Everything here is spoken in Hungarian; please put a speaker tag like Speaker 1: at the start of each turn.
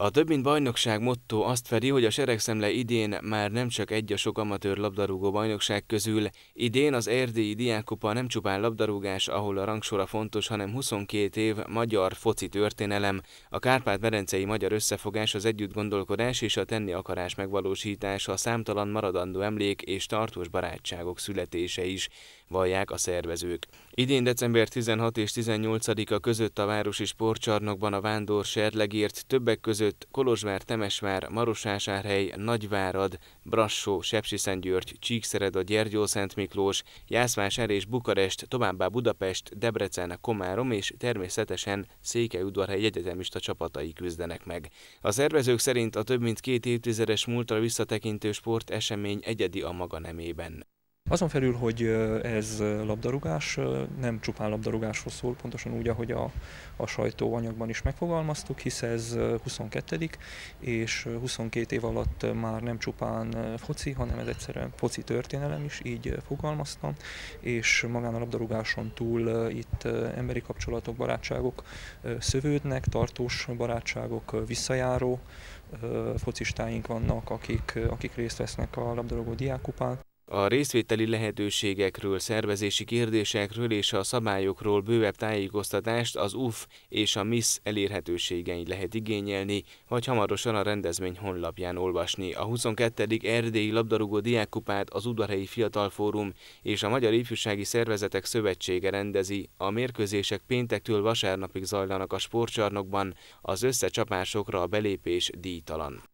Speaker 1: A több mint bajnokság motto azt fedi, hogy a seregszemle idén már nem csak egy a sok amatőr labdarúgó bajnokság közül, idén az erdélyi diákupa nem csupán labdarúgás, ahol a rangsora fontos, hanem 22 év magyar foci történelem, a Kárpát-Berencei Magyar Összefogás, az együttgondolkodás és a tenni akarás megvalósítása, a számtalan maradandó emlék és tartós barátságok születése is, vallják a szervezők. Idén december 16 és 18-a között a Városi Sportcsarnokban a Vándor Serlegért többek között Kolozsvár, Temesvár, Marosásárhely, Nagyvárad, Brassó, Sepsiszentgyörgy, Csíkszereda, Szent Miklós, Jászvásár és Bukarest, továbbá Budapest, Debrecen, Komárom és természetesen Székelyudvarhely egyetemista csapatai küzdenek meg. A szervezők szerint a több mint két évtizedes múltra visszatekintő sport esemény egyedi a maga nemében.
Speaker 2: Azon felül, hogy ez labdarúgás, nem csupán labdarúgáshoz szól, pontosan úgy, ahogy a, a sajtóanyagban is megfogalmaztuk, hisz ez 22 és 22 év alatt már nem csupán foci, hanem ez egyszerűen foci történelem is, így fogalmaztam, és magán a labdarúgáson túl itt emberi kapcsolatok, barátságok szövődnek, tartós barátságok, visszajáró focistáink vannak, akik, akik részt vesznek a labdarúgó diákupán.
Speaker 1: A részvételi lehetőségekről, szervezési kérdésekről és a szabályokról bővebb tájékoztatást az UF és a MISZ elérhetőségein lehet igényelni, vagy hamarosan a rendezvény honlapján olvasni. A 22. Erdélyi Labdarúgó Diákkupát az Udvarhelyi Fiatal Fórum és a Magyar Ifjúsági Szervezetek Szövetsége rendezi. A mérkőzések péntektől vasárnapig zajlanak a sportcsarnokban, az összecsapásokra a belépés díjtalan.